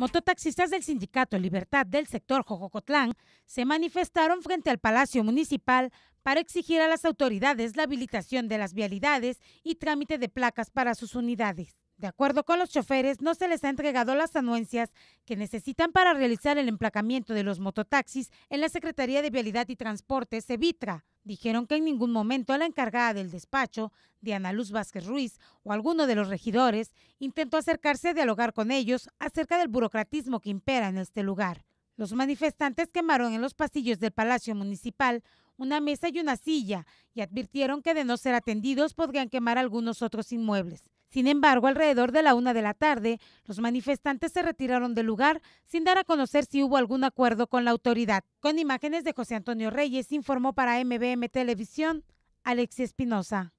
Mototaxistas del sindicato Libertad del sector Jojocotlán se manifestaron frente al Palacio Municipal para exigir a las autoridades la habilitación de las vialidades y trámite de placas para sus unidades. De acuerdo con los choferes, no se les ha entregado las anuencias que necesitan para realizar el emplacamiento de los mototaxis en la Secretaría de Vialidad y Transporte, Cevitra dijeron que en ningún momento la encargada del despacho, Diana Luz Vázquez Ruiz, o alguno de los regidores, intentó acercarse a dialogar con ellos acerca del burocratismo que impera en este lugar. Los manifestantes quemaron en los pasillos del Palacio Municipal una mesa y una silla y advirtieron que de no ser atendidos podrían quemar algunos otros inmuebles. Sin embargo, alrededor de la una de la tarde, los manifestantes se retiraron del lugar sin dar a conocer si hubo algún acuerdo con la autoridad. Con imágenes de José Antonio Reyes, informó para MBM Televisión Alexis Espinosa.